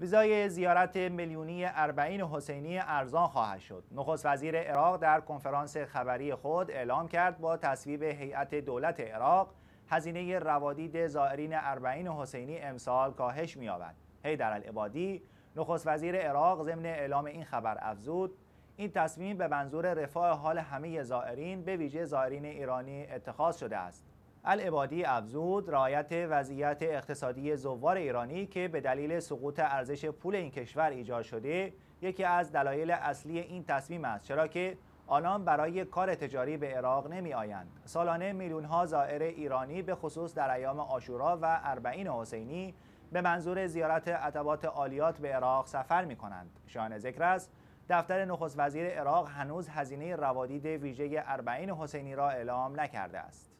ویزای زیارت میلیونی اربعین حسینی ارزان خواهد شد. نخست وزیر عراق در کنفرانس خبری خود اعلام کرد با تصویب هیئت دولت عراق هزینه روادید زائرین اربعین حسینی امسال کاهش می‌یابد. حیدر العبادی نخست وزیر عراق ضمن اعلام این خبر افزود این تصمیم به منظور رفاه حال همه زائرین به ویژه زائرین ایرانی اتخاذ شده است. العبادی افزود رعایت وضعیت اقتصادی زوار ایرانی که به دلیل سقوط ارزش پول این کشور ایجاد شده یکی از دلایل اصلی این تصمیم است چرا که آنان برای کار تجاری به عراق نمی آیند سالانه میلیون ها زائر ایرانی به خصوص در ایام آشورا و اربعین حسینی به منظور زیارت عتبات عالیات به عراق سفر می کنند شایان ذکر است دفتر نخست وزیر عراق هنوز هزینه روادید ویژه اربعین حسینی را اعلام نکرده است